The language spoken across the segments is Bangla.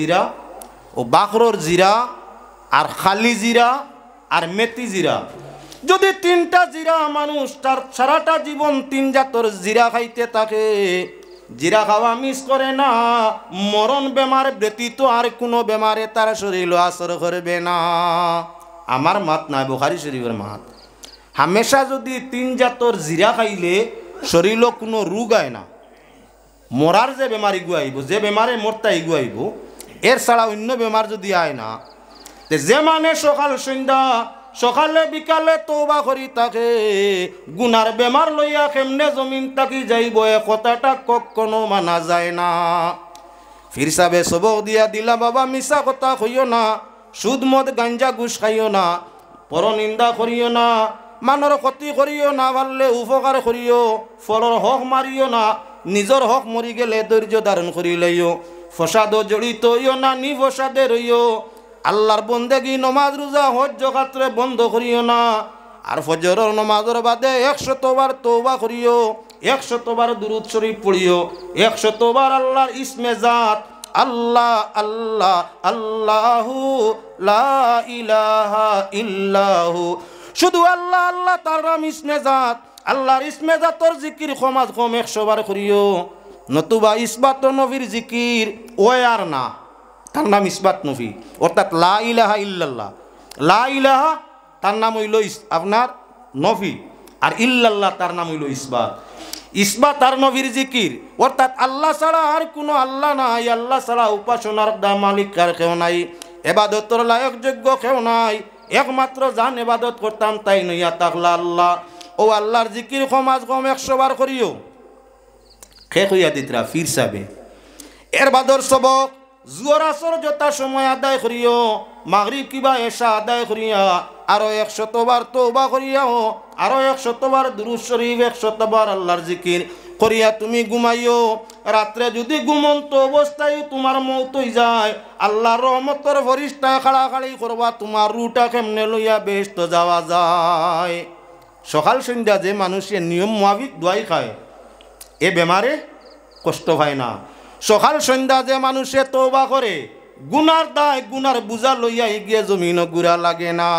জিরা ও বাকরর জিরা আর খালি জিরা আর মেতি জিরা যদি তিনটা জিরা মানুষ তার সারাটা জীবন তিন জাতর জিরা খাইতে থাকে জিরা খাওয়া মিস করে না মরণ বেমার ব্যতীত আর কোনো বেমারে তার শরীর আসর করবে না আমার মাত না বুখারি শরীফের মাত হামেশা যদি তিন জাতর জিরা খাইলে শরীরও কোনো রোগ হয় না মরার যে বেমারি গুয়াইব যে বেমারে মরতে ইগুয়াইব এর ছাড়া অন্য বেমার যদি আয় না যে মানে সকাল সন্ধ্যা সকালে বিকালে তোবা করি তাকে গুনার বেমার লইয়া কেমনে জমিন তাকি যাইব এ কথাটা কখনো মানা যায় না ফির সাবে সবক দিয়া দিলা বাবা মিশা কথা হইও না সুদ মদ গাঞ্জা গুস খাইও না পরনিন্দা করিও না মানর ক্ষতি করিও না ভাললে উপকার করিও ফলর হক মারিও না নিজের হক মরি গেলে ধৈর্য ধারণ করি লইও ফসাদ জড়িত ইয় না নি ফসাদে রইও আল্লাহর বন্দেগি নমাজ রোজা হজ্য খাত্রে বন্ধ করিও না আর ফজর নমাজর বাদে একশতবার তৌবা করিও একশতবার দুরুদ শরীফ পড়িও একশতবার আল্লাহর ইসমে জাত আল্লাহ আল্লাহ আল্লাহু লা ইলাহা ইল্লাহু শুধু আল্লাহ আল্লাহ তার ইসমে জাত আল্লাহর ইসমে জাতর জিকির ক্ষমাজ কম বার করিও নতুবা ইসবাত নবীর জিকির ওয়ে আর না তার নাম ইসবাত নবী অর্থাৎ লা ইলাহা ইল্লাল্লাহ লা ইলাহা তার নাম হইল আপনার নভি আর ইল্লাল্লাহ তার নাম হইল ইসবাত ইসবাত আর নবীর জিকির অর্থাৎ আল্লাহ ছাড়া আর কোনো আল্লাহ নাই আল্লাহ ছাড়া উপাসনার দা মালিক আর কেউ নাই এবাদতর লায়ক যোগ্য কেউ নাই একমাত্র যান এবাদত করতাম তাই নইয়া তাকলা আল্লাহ ও আল্লাহর জিকির সমাজ কম একশো বার করিও শেষ হইয়া দিতরা ফির সাবে এর বাদর সবক জুয়র আসর যথা সময় আদায় করিও মাগরিব কিবা এসা আদায় করিয়া আরো একশতবার তৌবা করিয়াও আরো একশতবার দুরুজ শরীফ একশতবার আল্লাহর জিকির করিয়া তুমি ঘুমাইও রাত্রে যদি ঘুমন্ত অবস্থায় তোমার মৌত যায় আল্লাহ রহমতর ফরিষ্ঠা খাড়াখাড়ি করবা তোমার রুটা কেমনে লইয়া ব্যস্ত যাওয়া যায় সকাল সন্ধ্যা যে মানুষের নিয়ম মাফিক দোয়াই খায় এ বেমারে কষ্ট হয় না সকাল সন্ধ্যা যে মানুষে তৌবা করে গুনার দায় গুনার বুঝা লইয়া গিয়ে জমিন গুড়া লাগে না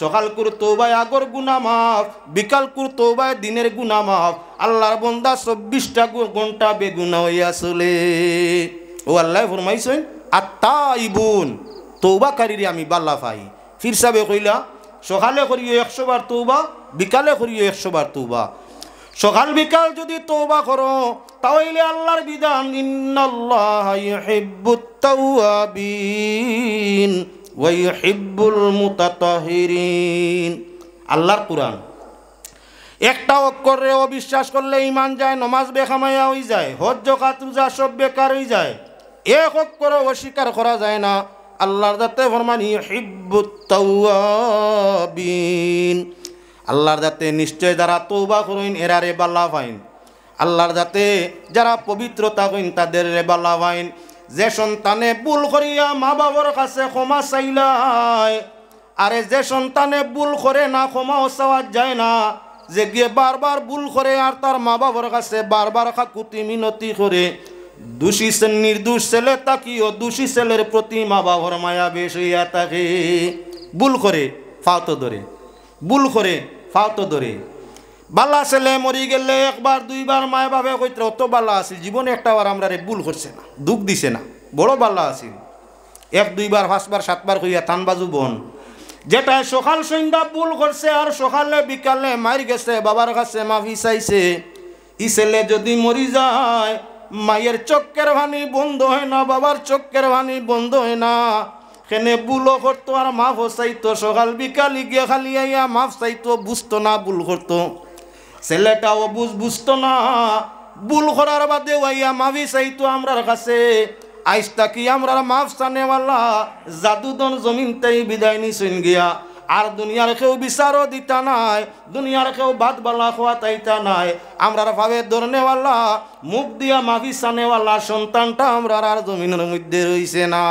সকাল কুর তৌবায় আগর গুনা মাফ বিকাল কুর তৌবায় দিনের গুনা মাফ আল্লাহর বন্দা চব্বিশটা ঘন্টা বেগুনা হইয়া চলে ও আল্লাহ ফরমাইছেন আত্মা ইবুন তৌবাকারীরে আমি বাল্লা পাই ফিরসাবে কইলা সকালে করিও একশো বার তৌবা বিকালে করিও একশো বার তৌবা সকাল বিকাল যদি তোবা করো তাহলে আল্লাহর বিধান আল্লাহর কুরান একটা অক্ষরে অবিশ্বাস করলে ইমান যায় নমাজ বেখামায়া হয়ে যায় হজ কাতুজা সব বেকার হয়ে যায় এক অক্ষরে অস্বীকার করা যায় না আল্লাহর দাতে ফরমানি ইউহিব্বুত তাওয়াবিন আল্লাহর যাতে নিশ্চয় যারা তৌবা করইন এরা রে বাল্লা আল্লাহর যাতে যারা পবিত্রতা কইন তাদের রে বাল্লা যে সন্তানে ভুল করিয়া মা বাবার কাছে ক্ষমা চাইলাই আরে যে সন্তানে ভুল করে না ক্ষমাও চাওয়া যায় না যে গিয়ে বারবার ভুল করে আর তার মা বাবার কাছে বারবার খাকুতি মিনতি করে দোষী নির্দোষ ছেলে তাকিও দোষী ছেলের প্রতি মা বাবার মায়া বেশ হইয়া থাকে ভুল করে ফাতো ধরে ভুল করে ফাউতো ধরে বাল্লা ছেলে মরি গেলে একবার দুইবার মায় বাপে কইতে অত বাল্লা আছিল জীবনে একটা বার আমরা রে ভুল করছে না দুঃখ দিছে না বড় বাল্লা আছিল এক দুইবার পাঁচবার সাতবার কইয়া থান বাজু বন যেটা সকাল সন্ধ্যা ভুল করছে আর সকালে বিকালে মার গেছে বাবার কাছে মাফি চাইছে ই ছেলে যদি মরি যায় মায়ের চক্কের ভানি বন্ধ হয় না বাবার চক্কের ভানি বন্ধ হয় না সেনে বুলো করতো আর মাফ চাইতো সকাল বিকালি গিয়ে খালি আইয়া মাফ চাইতো বুঝতো না ভুল করতো ছেলেটাও বুঝ বুঝতো না ভুল করার বাদে আইয়া মাফি চাইতো আমরার কাছে আইসটা কি আমরার মাফ চানেওয়ালা জাদুদন জমিন তাই বিদায় নিছুন গিয়া আর দুনিয়ার কেউ বিচারও দিতা নাই দুনিয়ার কেউ বাদ বালা খোয়া তাইতা নাই আমরার ভাবে ধরনেওয়ালা মুখ দিয়া মাফি চানেওয়ালা সন্তানটা আমরার আর জমিনের মধ্যে রইছে না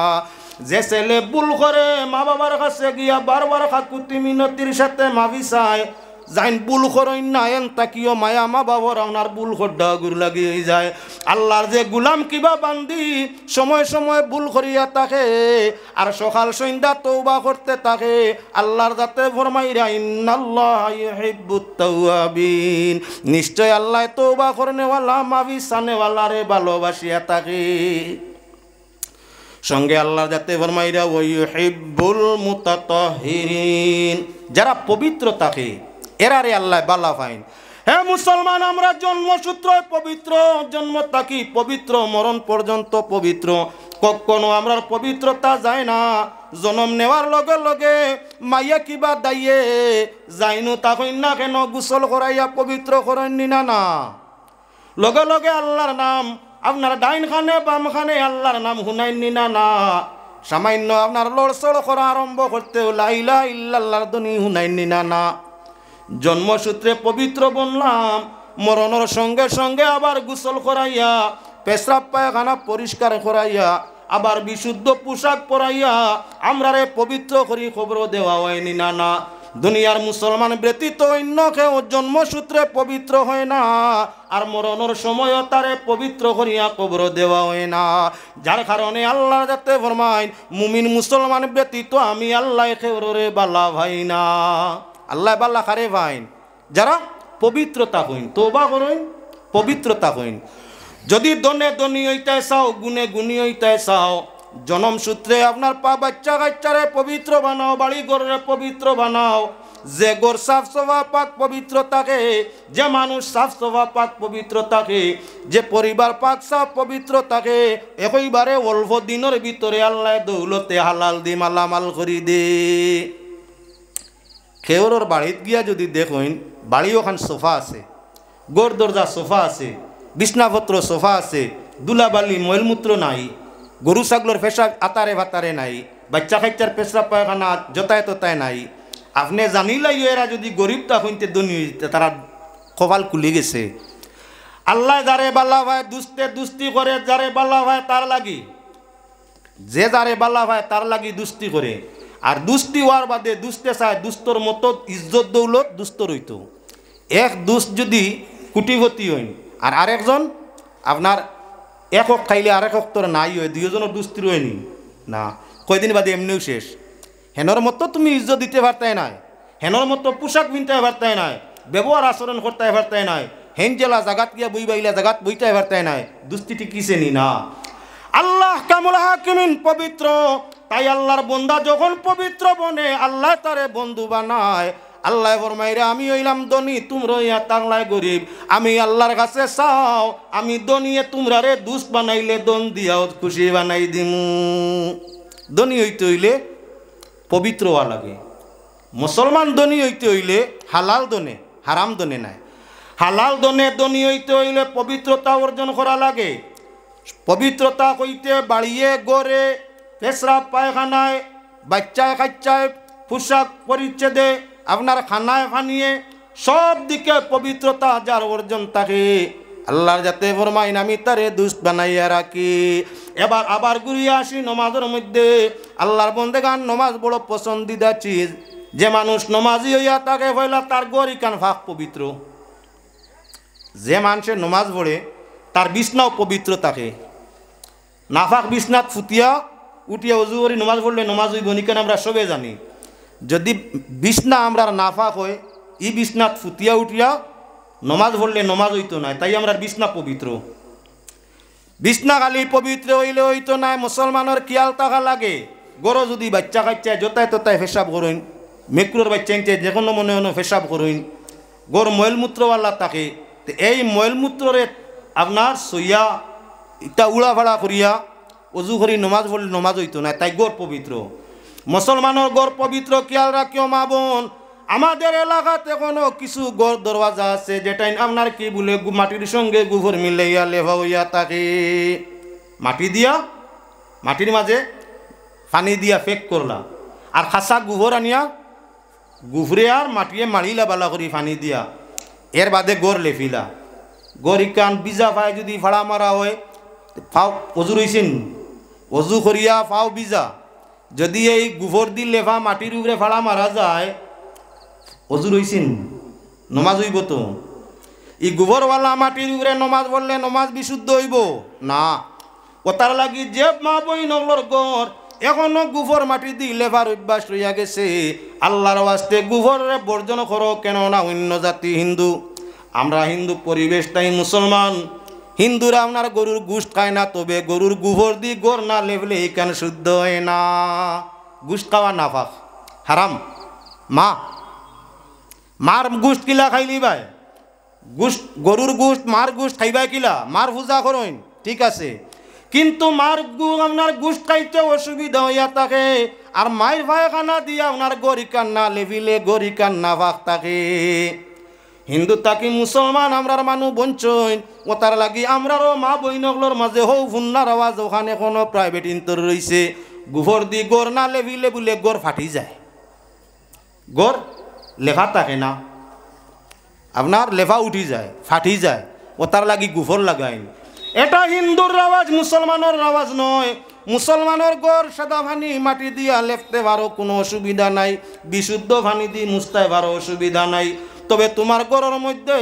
যে ছেলে ভুল করে মা বাবার কাছে গিয়া বারবার খাকুতি মিনতির সাথে মাবি চায় যাইন বুল করইন না এন তাকিও মায়া মা বাবর ওনার বুল খড্ডা গুরু লাগিয়ে যায় আল্লাহর যে গুলাম কিবা বান্দি সময় সময় বুল করিয়া তাকে আর সকাল সন্ধ্যা তৌবা করতে তাকে আল্লাহর যাতে ভরমাই ইন্নাল্লাহিবুত্তাওয়াবিন নিশ্চয় আল্লাহ তৌবা করনেওয়ালা মাবি সানেওয়ালারে ভালোবাসিয়া তাকে সঙ্গে আল্লাহ যাতে ফরমাইরা ওই হেব্বুল মুতাতহিরিন যারা পবিত্র থাকে এরারে আল্লাহ বাল্লা ফাইন হ্যাঁ মুসলমান আমরা জন্মসূত্র পবিত্র জন্ম থাকি পবিত্র মরণ পর্যন্ত পবিত্র কখনো আমরার পবিত্রতা যায় না জনম নেওয়ার লগে লগে মাইয়া কিবা দাইয়ে যাইনু তাকই না কেন গুসল করাইয়া পবিত্র করেননি না না লগে লগে আল্লাহর নাম আপনার ডাইন খানে বাম খানে আল্লাহর নাম শুনাইন না না সামান্য আপনার লড়সড় করা আরম্ভ করতে লাইলা ইল্লাল্লাহর দনি শুনাইন না না জন্মসূত্রে পবিত্র বনলাম মরণের সঙ্গে সঙ্গে আবার গুসল করাইয়া পেশাব পায়খানা পরিষ্কার করাইয়া আবার বিশুদ্ধ পোশাক পরাইয়া আমরারে পবিত্র করি খবর দেওয়া হয়নি না না দুনিয়ার মুসলমান ব্যতীত অন্য কেউ জন্মসূত্রে পবিত্র হয় না আর মরণের সময় তারে পবিত্র করিয়া কবর দেওয়া হয় না যার কারণে আল্লাহ যাতে ফরমাইন মুমিন মুসলমান ব্যতীত আমি আল্লাহ খেউরে বালা ভাই না আল্লাহ বাল্লা খারে ভাইন যারা পবিত্রতা হইন তোবা করইন পবিত্রতা হইন যদি দনে দনি হইতে চাও গুনে গুনি হইতে চাও জনম সূত্রে আপনার পা বাচ্চা কাচ্চারে পবিত্র বানাও বাড়ি গড়ে পবিত্র বানাও যে গোর সাফ সভা পাক পবিত্র থাকে যে মানুষ সাফ সভা পাক পবিত্র থাকে যে পরিবার পাক সাফ পবিত্র থাকে একইবারে অল্প দিনের ভিতরে আল্লাহ দৌলতে হালাল দি মালামাল করি দে খেওরর বাড়িত গিয়া যদি দেখুন বাড়ি ওখান সোফা আছে গোর দরজা সোফা আছে বিষ্ণাপত্র সোফা আছে দুলাবালি ময়লমূত্র নাই গরু ছাগলের ফেসা আতারে ভাতারে নাই বাচ্চা খাইচার পেশাব পায়খানা জোতায় তোতায় নাই আপনি জানিলাই এরা যদি গরিবটা শুনতে দুনিয়া তারা কপাল খুলে গেছে আল্লাহ যারে বালা ভাই দুস্তে দুস্তি করে যারে বালা ভাই তার লাগি যে যারে বালা ভাই তার লাগি দুস্তি করে আর দুস্তি হওয়ার বাদে দুস্তে চায় দুস্তর মতো ইজ্জত দৌলত দুস্ত রইত এক দুস্ত যদি কুটিপতি হইন আর আরেকজন আপনার এক হক খাইলে আর এক হক তোর নাই হয় দুইজনের দুস্তি রয়েনি না কয়দিন বাদে এমনিও শেষ হেনর মতো তুমি ইজ্জত দিতে পারতাই নাই হেনর মতো পোশাক বিনতে পারতাই নাই ব্যবহার আচরণ করতে পারতাই নাই হেন জেলা জাগাত গিয়া বই বাইলা জাগাত বইতে পারতাই নাই দুস্তি ঠিকিছে নি না আল্লাহ কামুল হাকিমিন পবিত্র তাই আল্লাহর বন্দা যখন পবিত্র বনে আল্লাহ তারে বন্ধু বানায় আল্লাহ ফরমাইরে আমি হইলাম দনি তোমরা ইয়া তাংলায় গরিব আমি আল্লাহর কাছে চাও আমি দনিয়ে তোমরা রে দুষ বানাইলে দন দিয়াও খুশি বানাই দিমু দনি হইতে হইলে পবিত্র হওয়া লাগে মুসলমান ধনী হইতে হইলে হালাল দনে হারাম দনে নাই হালাল দনে দনি হইতে হইলে পবিত্রতা অর্জন করা লাগে পবিত্রতা হইতে বাড়িয়ে গড়ে পেশরা পায়খানায় বাচ্চায় খাচ্চায় পোশাক পরিচ্ছেদে আপনার খানায় ফানিয়ে সব দিকে পবিত্রতা যার অর্জন থাকে আল্লাহর যাতে ফরমাইন আমি তারে দুষ্ট বানাইয়া রাখি এবার আবার ঘুরিয়ে আসি নমাজের মধ্যে আল্লাহর বন্ধে গান নমাজ বড় পছন্দিদা চিজ যে মানুষ নমাজি হইয়া তাকে হইলা তার গরি কান ফাঁক পবিত্র যে মানুষে নমাজ পড়ে তার বিষ্ণাও পবিত্র থাকে নাফাক বিষ্ণাত ফুতিয়া উঠিয়া উজু করি নমাজ পড়লে নমাজ হইব নিকেন আমরা সবে জানি যদি বিছনা আমরা নাফা হয় ই বিছনা ফুতিয়া উঠিয়া নমাজ ভরলে নমাজ হইত না তাই আমরা বিছনা পবিত্র বিছনা খালি পবিত্র হইলে হইতো না মুসলমানের কিয়াল থাকা লাগে গরো যদি বাচ্চা কাচ্চা যতায় ততায় ফেসাব করইন মেকুরের বাচ্চা যে কোনো মনে মনে ফেসাব করইন গর ময়লমূত্রওয়ালা থাকে এই ময়লমূত্ররে আপনার সইয়া ইটা উড়া ভাড়া করিয়া অজু করি নমাজ পড়লে নমাজ হইতো না তাই গর পবিত্র মুসলমানের গড় পবিত্র খেয়াল রাখিও মা বোন আমাদের এলাকাতে কোনো কিছু গড় দরওয়াজা আছে যেটাই আপনার কি বলে মাটির সঙ্গে মিলে ইয়া লেভা ইয়া তাকে মাটি দিয়া মাটির মাঝে পানি দিয়া ফেক করলা আর খাসা গুহর আনিয়া গুহরে আর মাটিয়ে মারিলা বালা করি পানি দিয়া এর বাদে গড় লেফিলা গড় ইকান বিজা পায় যদি ভাড়া মারা হয় ফাও অজু রইছেন অজু করিয়া ফাও বিজা যদি এই গুফর দি লেফা মাটির উপরে ফাড়া মারা যায় অজুর হইসিন নমাজ হইব তো এই গোবরওয়ালা মাটির উপরে নমাজ বললে নমাজ বিশুদ্ধ হইব না ও তার লাগি যে মা বই নগর গড় এখনো গুফর মাটি দি লেভার অভ্যাস রইয়া গেছে আল্লাহর ওয়াস্তে গুফরে বর্জন করো কেননা অন্য জাতি হিন্দু আমরা হিন্দু পরিবেশটাই মুসলমান হিন্দুরা আপনার গরুর গুষ্ট খায় না তবে গরুর গোবর দি গোর না লেবলে এখানে শুদ্ধ হয় না গুষ্ট খাওয়া না ফাঁক হারাম মা মার গুষ্ট কিলা খাইলি ভাই গুষ্ট গরুর গুষ্ট মার গুষ্ট খাইবাই কিলা মার পূজা করুন ঠিক আছে কিন্তু মার গু আপনার গুষ্ট খাইতে অসুবিধা হইয়া থাকে আর মায়ের খানা দিয়ে আপনার গরি না লেবিলে গরি কান্না ফাঁক থাকে হিন্দু তাকি মুসলমান আমরার মানু বঞ্চইন ও তার লাগি আমরারও মা বইনগলোর মাঝে হৌ ভুন্নার আওয়াজ ওখানে কোনো প্রাইভেট ইন্তর রয়েছে গুহর দি গোর না লেভিলে বুলে গোর ফাটি যায় গোর লেফা থাকে না আপনার লেফা উঠি যায় ফাটি যায় ও তার লাগি গুফর লাগাইন এটা হিন্দুর আওয়াজ মুসলমানের আওয়াজ নয় মুসলমানের গড় সাদা ভানি মাটি দিয়া লেপতে ভারো কোনো অসুবিধা নাই বিশুদ্ধ ভানি দিয়ে মুস্তায় ভারো অসুবিধা নাই তবে তোমার গরর মধ্যে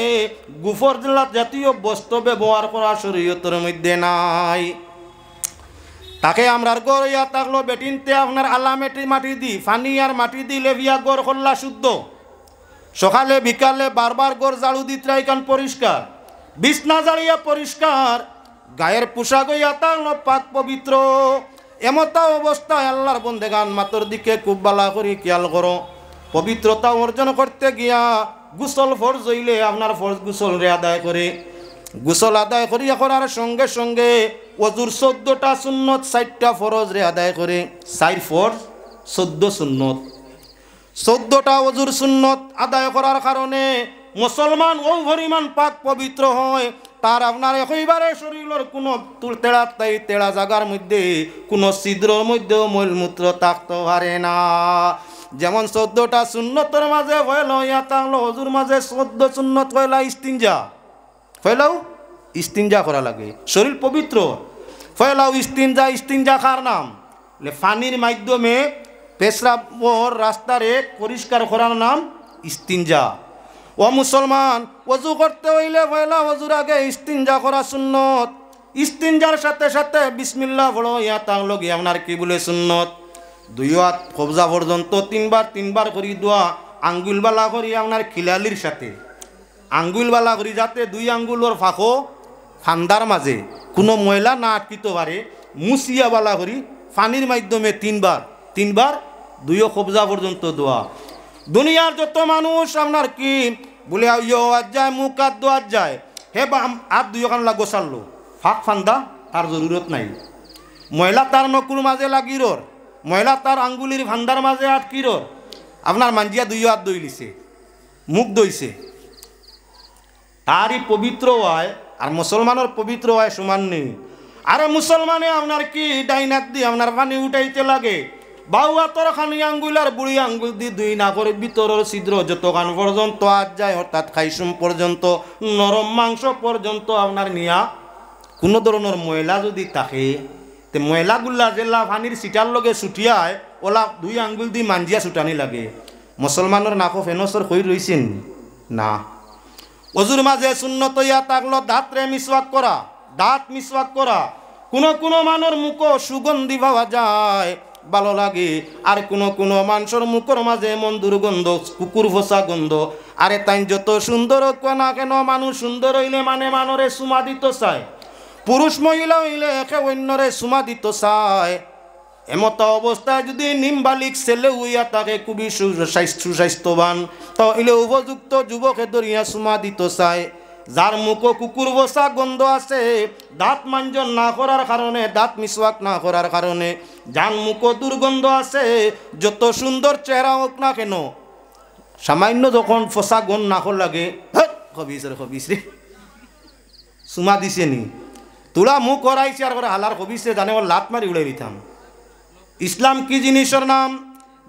গুফর জাতীয় বস্তু ব্যবহার করা শরীয়তের মধ্যে নাই তাকে আমরার গড় ইয়া থাকলো বেটিনতে আপনার আলা মেটি মাটি দি ফানি আর মাটি দিলে বিয়া গড় করলা শুদ্ধ সকালে বিকালে বারবার গড় জাড়ু দিত রাইকান পরিষ্কার বিছনা জাড়িয়া পরিষ্কার গায়ের পোশাক ইয়া থাকলো পাক পবিত্র এমতা অবস্থায় আল্লাহর বন্দেগান মাতর দিকে খুব বালা করি খেয়াল করো পবিত্রতা অর্জন করতে গিয়া গুসল ফরজ হইলে আপনার ফরজ গুসল রে আদায় করে গুসল আদায় এখন আর সঙ্গে সঙ্গে অজুর চোদ্দটা সুন্নত ষাটটা ফরজ রে আদায় করে সাইর ফরজ চোদ্দ সুন্নত চোদ্দটা অজুর সুন্নত আদায় করার কারণে মুসলমান ও পরিমাণ পাক পবিত্র হয় তার আপনার একইবারে শরীরের কোনো তেড়া তাই তেড়া জাগার মধ্যে কোনো ছিদ্রর মধ্যেও মূলমূত্র থাকতে পারে না যেমন চোদ্দটা শূন্যতর মাঝে হইলো ইয়া তাহলে হজুর মাঝে চোদ্দ শূন্যত হইলা ইস্তিনজা ফয়লাও ইস্তিনজা করা লাগে শরীর পবিত্র ফয়লাও ইস্তিনজা ইস্তিনজা খার নাম ফানির মাধ্যমে পেশরাবর রাস্তারে পরিষ্কার করার নাম ইস্তিনজা ও মুসলমান অজু করতে হইলে ফয়লা হজুর আগে ইস্তিনজা করা সুন্নত ইস্তিনজার সাথে সাথে বিসমিল্লা বড় ইয়া তাহলে আপনার কি বলে সুন্নত দুই হাত কবজা পর্যন্ত তিনবার তিনবার করি দোয়া আঙ্গুল বালা করি আপনার খিলালির সাথে আঙ্গুল বালা করি যাতে দুই আঙ্গুলোর ফাঁকো ফান্দার মাঝে কোনো ময়লা না আটকিতে পারে মুসিয়া বালা করি পানির মাধ্যমে তিনবার তিনবার দুইও কবজা পর্যন্ত দোয়া দুনিয়ার যত মানুষ আপনার কি বলে যায় মুখ আর দোয়ার যায় হে বা আর দুই কানলা গোসাল্লো ফাঁক ফান্দা তার জরুরত নাই ময়লা তার নকুর মাঝে লাগিরর মহিলা তার আঙ্গুলির ভান্ডার মাঝে কির আপনার মাঞ্জিয়া দুই হাত দই লিছে মুখ দইছে তারই পবিত্র হয় আর মুসলমানের পবিত্র হয় সমান নেই আরে মুসলমানে আপনার কি ডাইনাত দিয়ে আপনার পানি উঠাইতে লাগে বাউয়াতর খানি আঙ্গুল আর বুড়ি আঙ্গুল দি দুই নাগর ভিতরের ছিদ্র যতক্ষণ পর্যন্ত আজ যায় অর্থাৎ খাইসুম পর্যন্ত নরম মাংস পর্যন্ত আপনার নিয়া কোনো ধরনের ময়লা যদি থাকে তে গুল্লা জেলা ফানির সিটার লগে ছুটিয়ায় ওলা দুই আঙ্গুল দি মাঞ্জিয়া ছুটানি লাগে মুসলমানের নাকো ফেনসর হয়ে রইছেন না অজুর মাঝে শূন্যত ইয়া তাকলো দাঁতরে মিসওয়াক করা দাঁত মিসওয়াক করা কোনো কোনো মানর মুখ সুগন্ধি পাওয়া যায় ভালো লাগে আর কোনো কোনো মানুষের মুখর মাঝে মন দুর্গন্ধ কুকুর ফোসা গন্ধ আরে তাই যত সুন্দর কেন মানুষ সুন্দর হইলে মানে মানরে সুমাদিত চায় পুরুষ মহিলা হইলে একে অন্যরে সুমা দিত চায় এমত অবস্থায় যদি নিম্বালিক ছেলে উইয়া তাকে খুবই সুস্বাস্থ্যবান তো উপযুক্ত যুবকে ধরিয়া সুমা দিত চায় যার মুখো কুকুর বসা গন্ধ আছে দাঁত মাঞ্জন না করার কারণে দাঁত মিসওয়াক না করার কারণে যার মুখো দুর্গন্ধ আছে যত সুন্দর চেহারা হোক না কেন সামান্য যখন ফসা গন্ধ নাকর লাগে হবিস রে সুমা দিছে নি তোলা মুখ করাইছে আর করে হালার কবিছে জানে ওর লাত মারি উড়াই দিতাম ইসলাম কি জিনিসের নাম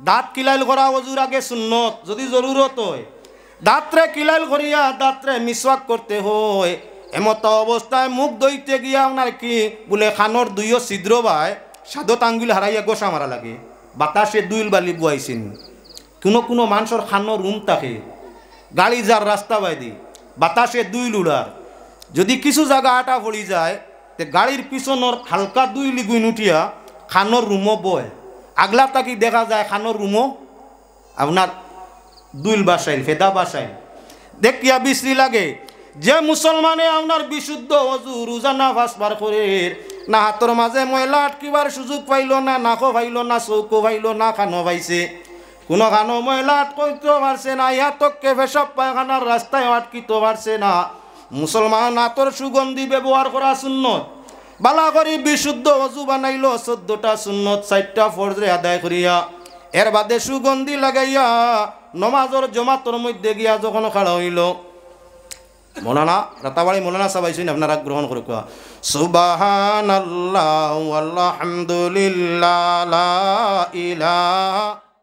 দাঁত কিলাইল করা অজুর আগে সুন্নত যদি জরুরত হয় দাঁতরে কিলাইল করিয়া দাঁতরে মিসওয়াক করতে হয় এমত অবস্থায় মুখ দইতে গিয়া ওনার কি বলে খানোর দুইও ছিদ্র বায় সাদত আঙ্গুল হারাইয়া গোসা মারা লাগে বাতাসে দুইল বালি বুয়াইছেন কোনো কোনো মানুষের খানোর রুম থাকে গাড়ি যার রাস্তা বাইদি বাতাসে দুই উড়ার যদি কিছু জায়গা আটা ভরি যায় তে গাড়ির পিছনের হালকা দুই লিগুইন উঠিয়া খানোর রুমও বয় আগলা তাকি দেখা যায় খানোর রুমও আপনার দুইল বাসাইল ফেদা বাসাইল দেখিয়া বিশ্রি লাগে যে মুসলমানে আপনার বিশুদ্ধ অজু রোজা না ভাসবার করে না হাতর মাঝে ময়লা আটকিবার সুযোগ পাইল না নাকো ভাইল না চৌকো ভাইল না খানো ভাইছে কোনো খানো ময়লা আটকাইতে পারছে না ইহা ভেসব পায়খানার রাস্তায় আটকিতে পারছে না মুসলমান আতর সুগন্ধি ব্যবহার করা সুন্নত বালা করি বিশুদ্ধ অজু বানাইল চোদ্দটা সুন্নত চারটা ফরজরে আদায় করিয়া এর বাদে সুগন্ধি লাগাইয়া নমাজর জমাতর মধ্যে গিয়া যখন খাড়া হইল মৌলানা রাতাবাড়ি মৌলানা সবাই শুনি আপনারা গ্রহণ করে কোয়া সুবাহান আল্লাহ আলহামদুলিল্লাহ ইলা